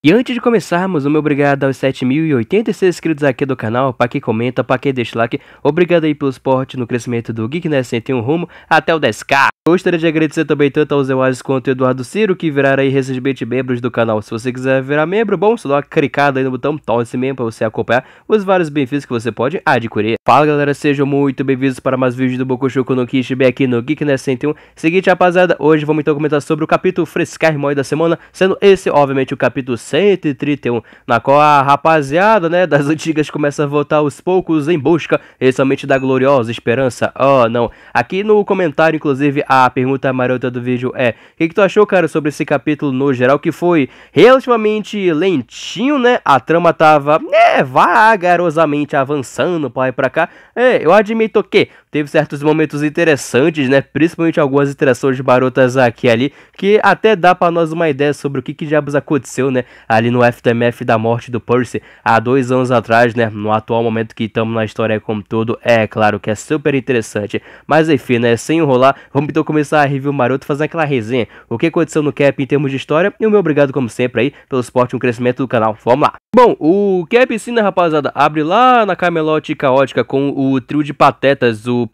E antes de começarmos, o meu obrigado aos 7.086 inscritos aqui do canal, para quem comenta, para quem deixa like, obrigado aí pelo suporte no crescimento do Geekness 101 rumo até o 10k. Gostaria de agradecer também tanto aos Euazes quanto ao Eduardo Ciro, que viraram aí recentemente membros do canal. Se você quiser virar membro, bom, só dá uma clicada aí no botão torne-se membro para você acompanhar os vários benefícios que você pode adquirir. Fala galera, sejam muito bem-vindos para mais vídeos do Bokushu no Kishibe aqui no Geekness 101. Seguinte rapaziada, hoje vamos então comentar sobre o capítulo Frescar Mói da semana, sendo esse obviamente o capítulo 131, na qual a rapaziada né, das antigas começa a voltar aos poucos em busca, especialmente da gloriosa esperança. Oh não, aqui no comentário inclusive a a pergunta marota do vídeo é: o que, que, tu achou, cara, sobre esse capítulo no geral? Que foi relativamente lentinho, né? A trama tava é, vagarosamente avançando pra ir pra cá. É, eu admito que teve certos momentos interessantes, né? Principalmente algumas interações de barotas aqui e ali, que até dá para nós uma ideia sobre o que, que diabos aconteceu, né? Ali no FTMF da morte do Percy há dois anos atrás, né? No atual momento que estamos na história como todo, é claro que é super interessante. Mas enfim, né? Sem enrolar, vamos então começar a review maroto fazendo aquela resenha. O que aconteceu no Cap em termos de história e o meu obrigado, como sempre, aí, pelo suporte e um crescimento do canal. Vamos lá! Bom, o Cap sim, né, rapaziada? Abre lá na Camelote Caótica com o trio de patetas, o o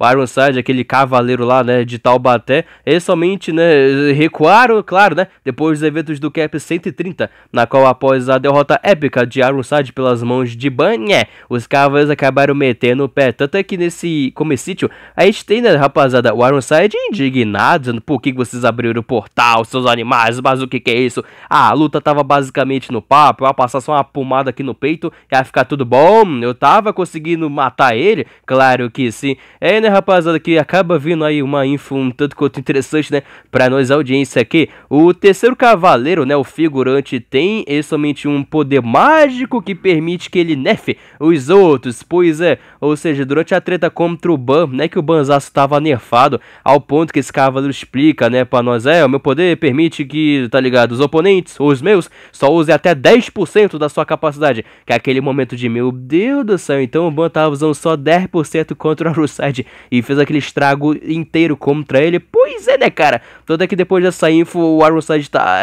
o Ironside, aquele cavaleiro lá, né, de Taubaté, eles somente, né, recuaram, claro, né, depois dos eventos do Cap 130, na qual após a derrota épica de Ironside pelas mãos de Banhé, os cavaleiros acabaram metendo o pé, tanto é que nesse comecítio, a gente tem, né, rapaziada, o Ironside indignado, dizendo, por que vocês abriram o portal, seus animais, mas o que que é isso? Ah, a luta tava basicamente no papo, eu ia passar só uma pomada aqui no peito, ia ficar tudo bom, eu tava conseguindo matar ele, claro que aqui, sim. É, né, rapaziada, que acaba vindo aí uma info um tanto quanto interessante, né, pra nós audiência aqui. O terceiro cavaleiro, né, o figurante, tem somente um poder mágico que permite que ele nerfe os outros, pois é, ou seja, durante a treta contra o Ban, né, que o Banzaço tava nerfado, ao ponto que esse cavaleiro explica, né, pra nós, é, o meu poder permite que, tá ligado, os oponentes, os meus, só usem até 10% da sua capacidade, que é aquele momento de, meu Deus do céu, então o Ban tava tá usando só 10% contra contra o Aruside e fez aquele estrago inteiro contra ele. Pois é, né, cara? Tanto é que depois dessa info, o Aruside tá.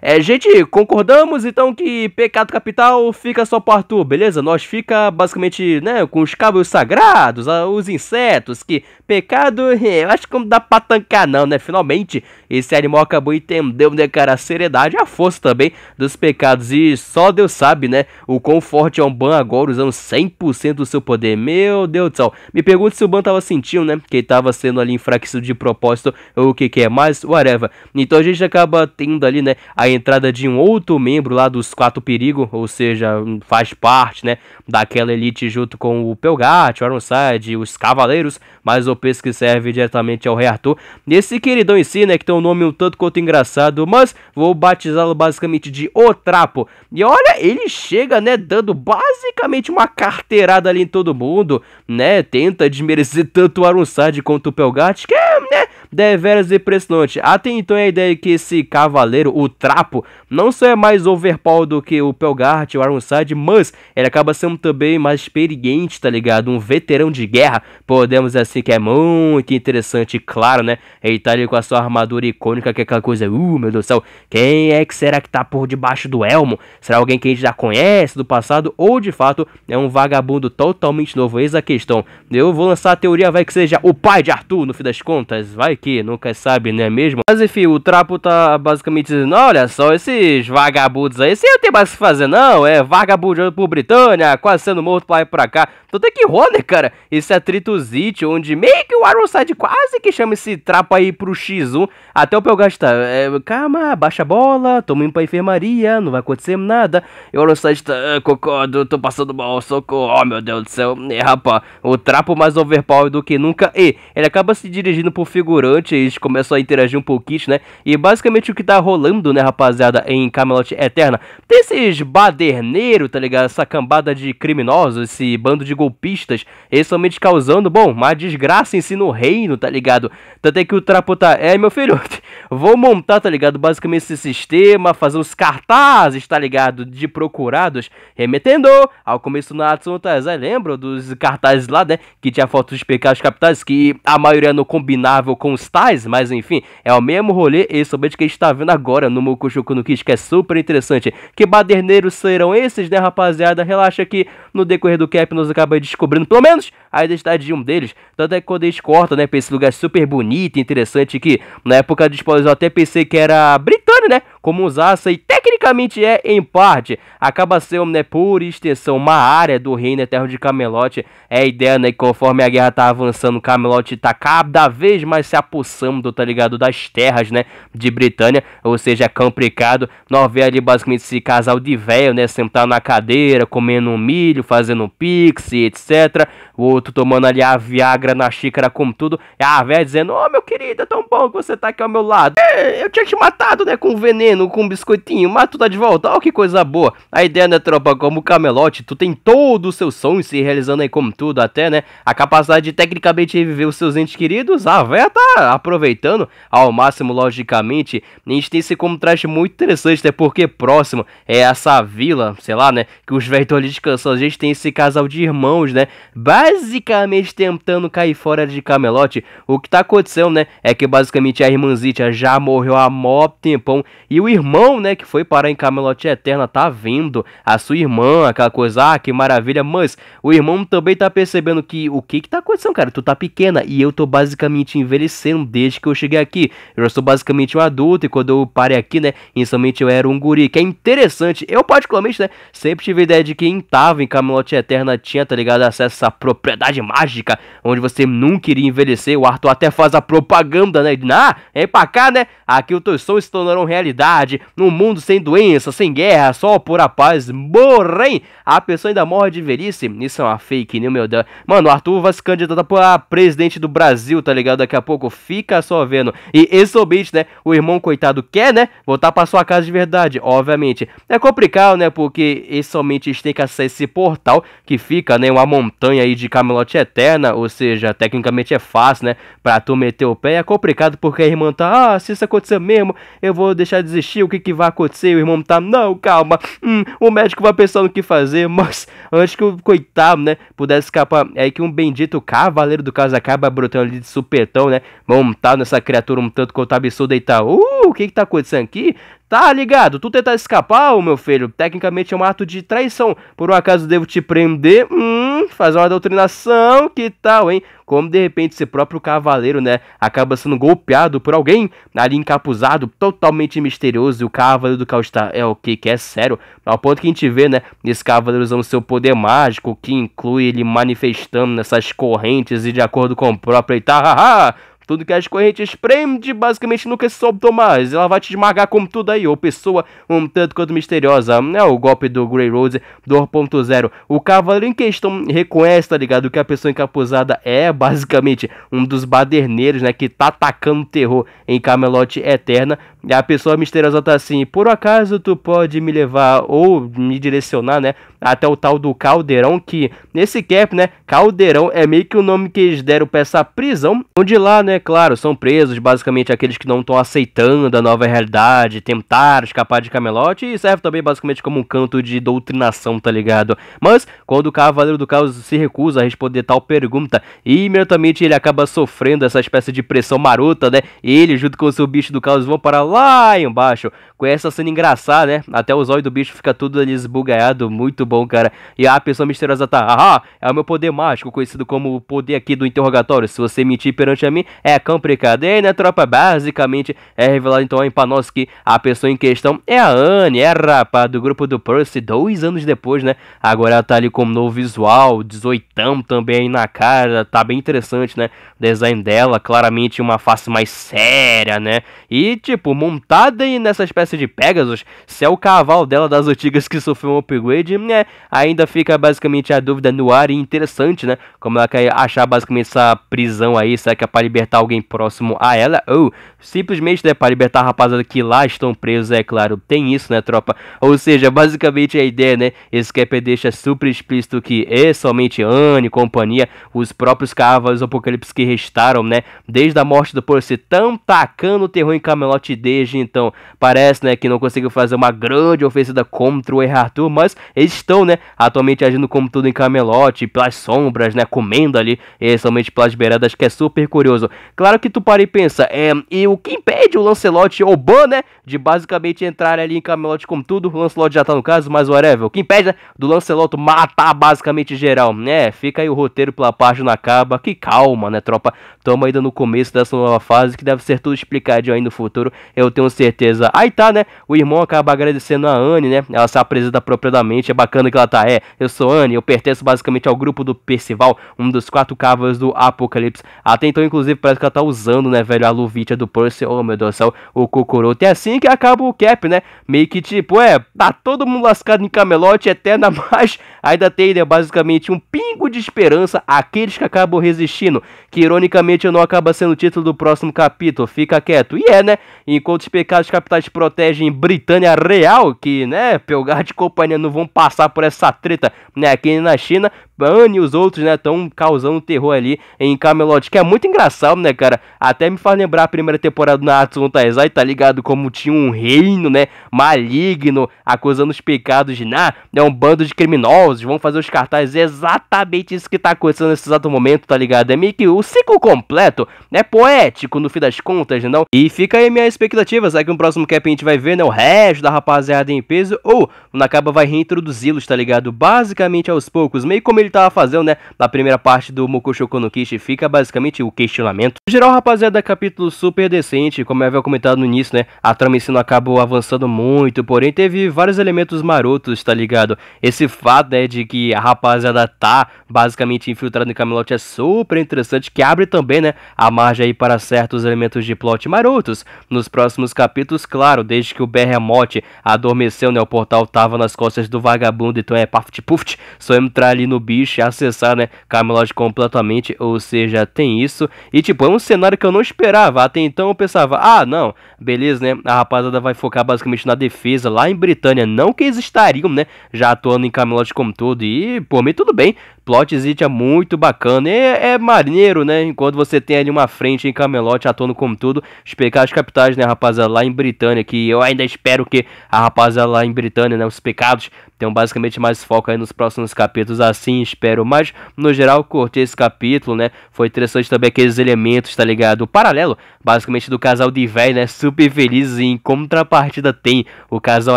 É, é, gente, concordamos então que pecado capital fica só pro Arthur, beleza? Nós fica basicamente, né, com os cabos sagrados, ah, os insetos, que pecado, é, eu acho que não dá pra tancar, não, né? Finalmente, esse animal acabou entendeu, né, cara, a seriedade e a força também dos pecados. E só Deus sabe, né? O quão forte é um ban agora usando 100% do seu poder. Meu Deus do céu. Me pergunto se o Ban tava sentindo, né? Que ele tava sendo ali enfraquecido de propósito ou o que que é mais, whatever. Então a gente acaba tendo ali, né? A entrada de um outro membro lá dos Quatro Perigo, ou seja, faz parte, né? Daquela elite junto com o Pelgat, o Ironside, os Cavaleiros, mais o que serve diretamente ao Rei Arthur. Esse queridão em si, né? Que tem um nome um tanto quanto engraçado, mas vou batizá-lo basicamente de O Trapo. E olha, ele chega, né? Dando basicamente uma carteirada ali em todo mundo, né? Tem tenta desmerecer tanto o Aronsard quanto o Pelgat, que é, né, deveras impressionante. Até então é a ideia é que esse cavaleiro, o Trapo, não só é mais overpower do que o Pelgart e o Ironside, mas ele acaba sendo também mais experiente, tá ligado? Um veterano de guerra, podemos dizer assim, que é muito interessante, claro, né? Ele tá ali com a sua armadura icônica, que é aquela coisa, uh, meu Deus do céu, quem é que será que tá por debaixo do elmo? Será alguém que a gente já conhece do passado ou de fato é um vagabundo totalmente novo? Eis a questão. Eu vou lançar a teoria, vai que seja o pai de Arthur, no fim das contas, vai que aqui, nunca sabe, né mesmo? Mas enfim, o Trapo tá basicamente dizendo, olha só, esses vagabundos aí, você não tem mais o que fazer não, é vagabundo por Britânia, quase sendo morto pra ir pra cá. Tô então até que rola, né, cara, esse atritozite, onde meio que o Ironside quase que chama esse Trapo aí pro X1, até o Pelgast tá, é, calma, baixa a bola, toma indo pra enfermaria, não vai acontecer nada. E o Ironside tá, ah, concordo, tô passando mal, socorro, oh meu Deus do céu. E é, rapaz, o Trapo mais overpower do que nunca, e ele acaba se dirigindo pro figurão restaurante, eles começam a interagir um pouquinho, né? E basicamente o que tá rolando, né, rapaziada, em Camelot Eterna, tem esses baderneiros, tá ligado? Essa cambada de criminosos, esse bando de golpistas, eles somente causando, bom, uma desgraça em si no reino, tá ligado? Tanto é que o Trapo tá, é, meu filho, vou montar, tá ligado? Basicamente esse sistema, fazer uns cartazes, tá ligado? De procurados, remetendo ao começo na Atsuno é, lembra dos cartazes lá, né? Que tinha fotos de pecados capitais, que a maioria não combinável com uns tais, mas enfim, é o mesmo rolê e somente que a gente tá vendo agora no Mokushoku no Kish, que é super interessante. Que baderneiros serão esses, né, rapaziada? Relaxa que no decorrer do cap nós acabamos descobrindo, pelo menos, a identidade de um deles. Tanto é que quando eles cortam, né, pra esse lugar super bonito e interessante que na época do spoiler eu até pensei que era britânico, né? Como usasse e tecnicamente é, em parte, acaba sendo, né, por extensão, uma área do reino eterno de Camelot. É a ideia, né, que conforme a guerra tá avançando, Camelot tá cada vez mais se aproximando escapuçando, tá ligado? Das terras, né? De Britânia, ou seja, é complicado. Nós vê ali basicamente esse casal de velho, né? Sentado na cadeira, comendo um milho, fazendo pix, etc. O outro tomando ali a Viagra na xícara, como tudo. E a velha dizendo: Ô oh, meu querido, é tão bom que você tá aqui ao meu lado. É, eu tinha te matado, né? Com veneno, com um biscoitinho, mas tu tá de volta. Ó, oh, que coisa boa. A ideia, né, tropa? Como Camelote, tu tem todo o seu sonho se realizando aí, como tudo, até, né? A capacidade de tecnicamente reviver os seus entes queridos. A véia tá aproveitando ao máximo, logicamente, a gente tem esse contraste muito interessante, até né? porque próximo é essa vila, sei lá, né? Que os Vertol descansam. A gente tem esse casal de irmãos, né? Basicamente tentando cair fora de Camelot. O que tá acontecendo, né? É que basicamente a irmãzinha já morreu há mó tempão. E o irmão, né? Que foi parar em Camelot Eterna, tá vendo a sua irmã, aquela coisa, ah, que maravilha. Mas o irmão também tá percebendo que o que que tá acontecendo, cara? Tu tá pequena e eu tô basicamente envelhecendo desde que eu cheguei aqui. Eu já sou basicamente um adulto e quando eu parei aqui, né, inicialmente eu era um guri, que é interessante. Eu particularmente, né, sempre tive a ideia de que em Tava, em Camelot Eterna, tinha, tá ligado, acesso a essa propriedade mágica, onde você nunca iria envelhecer. O Arthur até faz a propaganda, né, de, ah, é pra cá, né, aqui os teus sonhos se tornaram realidade, num mundo sem doença, sem guerra, só por a paz, morrem. A pessoa ainda morre de velhice, isso é uma fake né, meu Deus. Mano, o Arthur vai se candidatar pra presidente do Brasil, tá ligado, daqui a pouco, fica só vendo. E Exobit, né? O irmão coitado quer, né? Voltar pra sua casa de verdade, obviamente. É complicado, né? Porque ele somente tem que acessar esse portal que fica, né? Uma montanha aí de Camelot Eterna. Ou seja, tecnicamente é fácil, né? Pra tu meter o pé. É complicado porque a irmã tá, ah, se isso acontecer mesmo, eu vou deixar de desistir. O que que vai acontecer? o irmão tá, não, calma. Hum, o médico vai pensar no que fazer, mas antes que o coitado, né? Pudesse escapar. É que um bendito cavaleiro do caso acaba brotando ali de supetão, né? montado tá nessa criatura um tanto quanto absurda e tal. Uh, o que que tá acontecendo aqui? Tá ligado? Tu tentar escapar, meu filho, tecnicamente é um ato de traição. Por um acaso devo te prender? Hum, fazer uma doutrinação, que tal, hein? Como de repente esse próprio cavaleiro, né, acaba sendo golpeado por alguém ali encapuzado, totalmente misterioso. E o cavaleiro do caos está é o que que é sério. Ao ponto que a gente vê, né, esse cavaleiro usando seu poder mágico, que inclui ele manifestando nessas correntes e de acordo com o próprio, e tá, haha, tudo que as correntes prende basicamente nunca soltou mais. Ela vai te esmagar como tudo aí, ou pessoa um tanto quanto misteriosa. É né? o golpe do Grey Rose 2.0. O cavaleiro em questão reconhece, tá ligado? Que a pessoa encapuzada é basicamente um dos baderneiros, né? Que tá atacando terror em Camelot Eterna. E a pessoa misteriosa tá assim: por acaso tu pode me levar ou me direcionar, né? Até o tal do Caldeirão, que nesse cap, né? Caldeirão é meio que o nome que eles deram pra essa prisão, onde lá, né? É Claro, são presos basicamente aqueles que não estão aceitando a nova realidade, tentar escapar de Camelot e serve também basicamente como um canto de doutrinação, tá ligado? Mas quando o Cavaleiro do Caos se recusa a responder tal pergunta, imediatamente ele acaba sofrendo essa espécie de pressão marota, né? ele junto com o seu bicho do caos vão para lá embaixo, Conhece essa cena engraçada, né? Até os olhos do bicho fica tudo ali esbugaiado, muito bom, cara. E a pessoa misteriosa tá, ah, é o meu poder mágico, conhecido como o poder aqui do interrogatório. Se você mentir perante a mim, é complicado. E aí, né, tropa, basicamente é revelado então aí pra nós que a pessoa em questão é a Anne, é a rapaz do grupo do Percy, dois anos depois, né? Agora ela tá ali como novo visual, 18 também aí na cara, tá bem interessante, né? O design dela, claramente uma face mais séria, né? E, tipo, montada aí nessa espécie espécie de Pegasus, se é o cavalo dela das antigas que sofreu um upgrade, né? Ainda fica basicamente a dúvida no ar e interessante, né? Como ela quer achar basicamente essa prisão aí, será que é para libertar alguém próximo a ela? Ou simplesmente né, para libertar a rapaziada que lá estão presos, é claro, tem isso, né, tropa? Ou seja, basicamente a ideia, né? Esse Capper deixa super explícito que é somente Anne e companhia, os próprios cavalos apocalipse que restaram, né? Desde a morte do Percy, tão tacando o terror em Camelot desde então. Parece né, que não conseguiu fazer uma grande ofensiva contra o Arthur, mas eles estão, né, atualmente agindo como tudo em camelote, pelas sombras, né, comendo ali, eh, somente pelas beiradas, que é super curioso. Claro que tu para e pensa, é, e o que impede o Lancelote ou o Ban, né, de basicamente entrar ali em camelote como tudo, o Lancelote já tá no caso, mas whatever, o que impede, né, do Lancelote matar basicamente geral, né, fica aí o roteiro pela página acaba, que calma, né, tropa, Toma ainda no começo dessa nova fase, que deve ser tudo explicadinho aí no futuro, eu tenho certeza. Aí tá, né? O irmão acaba agradecendo a Anne, né? Ela se apresenta propriamente. É bacana que ela tá. É, eu sou Anne, eu pertenço basicamente ao grupo do Percival, um dos quatro cavas do Apocalipse. Até então, inclusive, parece que ela tá usando, né, velho, a luvitia do Percy. Oh, meu Deus do céu, o cocorô. É assim que acaba o cap, né? Meio que tipo, é, tá todo mundo lascado em camelote eterna, mas ainda tem, né, basicamente um pingo de esperança aqueles que acabam resistindo. Que ironicamente não acaba sendo o título do próximo capítulo. Fica quieto. E é, né? Enquanto os pecados capitais protegem protegem Britânia Real, que, né, pelgar de companhia não vão passar por essa treta, né, aqui na China, Bunny e os outros, né, estão causando terror ali em Camelot, que é muito engraçado, né, cara? Até me faz lembrar a primeira temporada na Atsu no Taizai, tá ligado? Como tinha um reino, né, maligno, acusando os pecados de, nah, é né, um bando de criminosos, vão fazer os cartazes, é exatamente isso que tá acontecendo nesse exato momento, tá ligado? É meio que o ciclo completo, né, poético no fim das contas, não? E fica aí minha expectativa, sabe que no próximo cap a gente vai ver, né, o resto da rapaziada em peso, ou o Nakaba vai reintroduzi-los, tá ligado? Basicamente aos poucos, meio como ele ele tava fazendo, né? Na primeira parte do Mokushoku no Kishi fica basicamente o questionamento. No geral, rapaziada, capítulo super decente, como eu havia comentado no início, né? A trama em si não acabou avançando muito, porém teve vários elementos marotos, tá ligado? Esse fato, né, de que a rapaziada tá basicamente infiltrada em Camelot é super interessante, que abre também, né, a margem aí para certos elementos de plot marotos. Nos próximos capítulos, claro, desde que o Berremote adormeceu, né, o portal tava nas costas do vagabundo, então é paft puft, só entrar ali no bicho bicho e acessar, né, Camelot completamente, ou seja, tem isso. E tipo, é um cenário que eu não esperava. Até então eu pensava, ah, não, beleza, né? A rapaziada vai focar basicamente na defesa lá em Britânia, não que eles estariam, né, já atuando em Camelot como todo e por mim tudo bem. Plot Exit é muito bacana, é, é maneiro, né? Enquanto você tem ali uma frente em Camelot atuando como tudo, os pecados capitais, né, rapaziada, lá em Britânia, que eu ainda espero que a rapaziada lá em Britânia, né, os pecados, tenham basicamente mais foco aí nos próximos capítulos assim espero. Mas, no geral, curti esse capítulo, né? Foi interessante também aqueles elementos, tá ligado? O paralelo, basicamente, do casal de véi, né? Super felizes. E em contrapartida tem o casal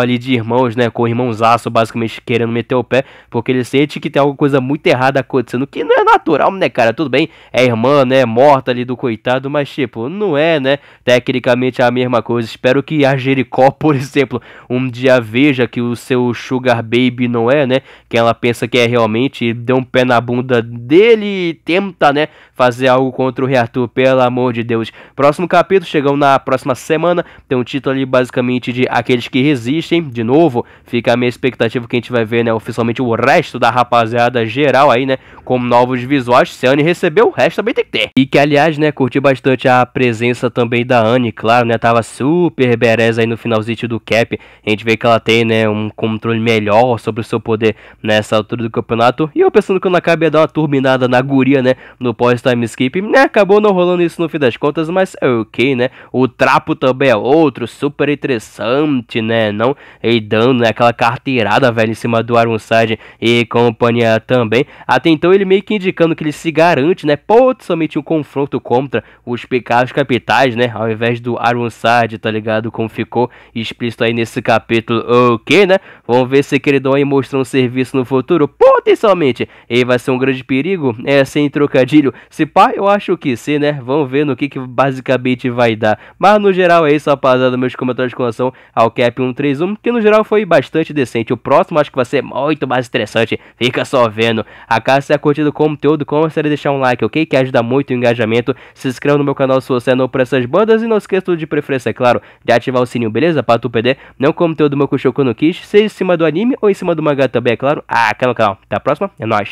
ali de irmãos, né? Com o irmãozaço, basicamente, querendo meter o pé. Porque ele sente que tem alguma coisa muito errada acontecendo. Que não é natural, né, cara? Tudo bem, é irmã, né? Morta ali do coitado. Mas, tipo, não é, né? Tecnicamente é a mesma coisa. Espero que a Jericó, por exemplo, um dia veja que o seu Sugar Baby não é, né? Que ela pensa que é realmente deu um pé na bunda dele e tenta, né, fazer algo contra o Reator, pelo amor de Deus. Próximo capítulo, chegamos na próxima semana, tem um título ali basicamente de Aqueles que Resistem, de novo, fica a minha expectativa que a gente vai ver, né, oficialmente o resto da rapaziada geral aí, né, com novos visuais, se a Anne recebeu, o resto também tem que ter. E que, aliás, né, curti bastante a presença também da Anne, claro, né, tava super bereza aí no finalzinho do cap, a gente vê que ela tem, né, um controle melhor sobre o seu poder nessa altura do campeonato, e o pensando que o Nakabe ia dar uma turbinada na guria, né? No pós-time skip. Né, acabou não rolando isso no fim das contas, mas é ok, né? O trapo também é outro, super interessante, né? Não e dando né, aquela carteirada, velho, em cima do Arunside e companhia também. Até então ele meio que indicando que ele se garante, né? Potencialmente um confronto contra os pecados capitais, né? Ao invés do Arunside, tá ligado? Como ficou explícito aí nesse capítulo, ok, né? Vamos ver se queridão aí mostrou um serviço no futuro, potencialmente frente. E vai ser um grande perigo? É, sem trocadilho. Se pá, eu acho que sim, né? Vamos ver no que, que basicamente vai dar. Mas no geral é isso, rapaziada, meus comentários com relação ao Cap 131, que no geral foi bastante decente. O próximo acho que vai ser muito mais interessante, Fica só vendo. A casa se é curtido o conteúdo, considere deixar um like, ok? Que ajuda muito o engajamento. Se inscreva no meu canal se você é novo pra essas bandas. E não esqueça de preferência, é claro, de ativar o sininho, beleza? Pra tu perder não conteúdo meu Kushoku no Kish, seja em cima do anime ou em cima do mangá também, é claro. Ah, canal, canal. Até a próxima. and I